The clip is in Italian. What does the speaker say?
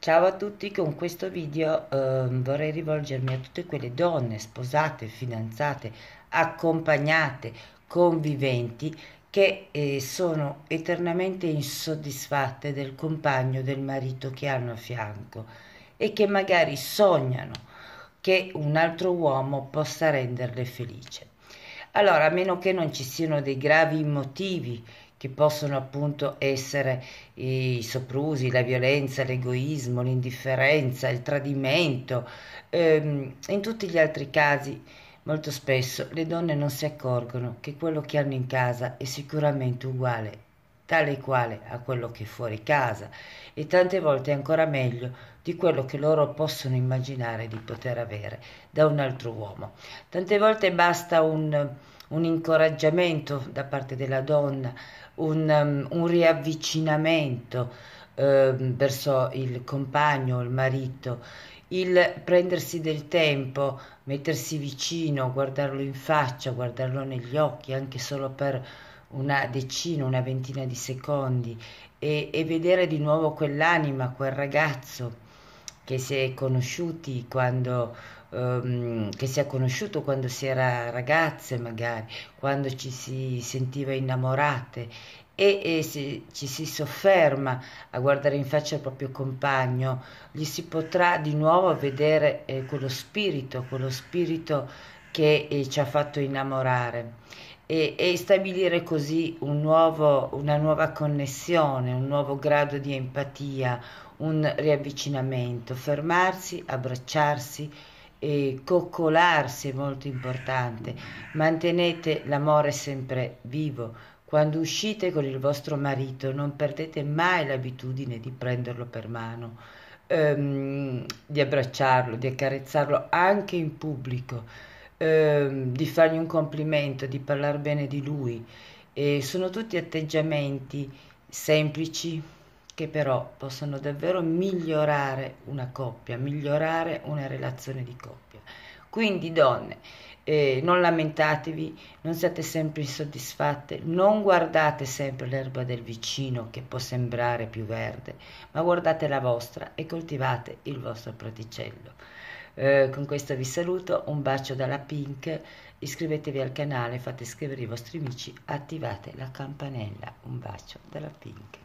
Ciao a tutti, con questo video eh, vorrei rivolgermi a tutte quelle donne sposate, fidanzate, accompagnate, conviventi che eh, sono eternamente insoddisfatte del compagno, del marito che hanno a fianco e che magari sognano che un altro uomo possa renderle felice. Allora, a meno che non ci siano dei gravi motivi che possono appunto essere i soprusi, la violenza, l'egoismo, l'indifferenza, il tradimento. Ehm, in tutti gli altri casi, molto spesso, le donne non si accorgono che quello che hanno in casa è sicuramente uguale tale e quale a quello che è fuori casa e tante volte ancora meglio di quello che loro possono immaginare di poter avere da un altro uomo. Tante volte basta un, un incoraggiamento da parte della donna, un, um, un riavvicinamento eh, verso il compagno, il marito, il prendersi del tempo, mettersi vicino, guardarlo in faccia, guardarlo negli occhi, anche solo per una decina, una ventina di secondi e, e vedere di nuovo quell'anima, quel ragazzo che si è conosciuti quando um, che si è conosciuto quando si era ragazze magari, quando ci si sentiva innamorate e, e si, ci si sofferma a guardare in faccia il proprio compagno, gli si potrà di nuovo vedere eh, quello spirito, quello spirito che eh, ci ha fatto innamorare. E, e, stabilire così un nuovo, una nuova connessione, un nuovo grado di empatia, un riavvicinamento, fermarsi, abbracciarsi, e coccolarsi è molto importante. Mantenete l'amore sempre vivo. Quando uscite con il vostro marito non perdete mai l'abitudine di prenderlo per mano, ehm, di abbracciarlo, di accarezzarlo anche in pubblico, ehm, di fargli un complimento, di parlare bene di lui. E sono tutti atteggiamenti semplici, che però possono davvero migliorare una coppia, migliorare una relazione di coppia. Quindi donne, eh, non lamentatevi, non siate sempre insoddisfatte, non guardate sempre l'erba del vicino che può sembrare più verde, ma guardate la vostra e coltivate il vostro praticello. Eh, con questo vi saluto, un bacio dalla Pink, iscrivetevi al canale, fate iscrivere i vostri amici, attivate la campanella. Un bacio dalla Pink.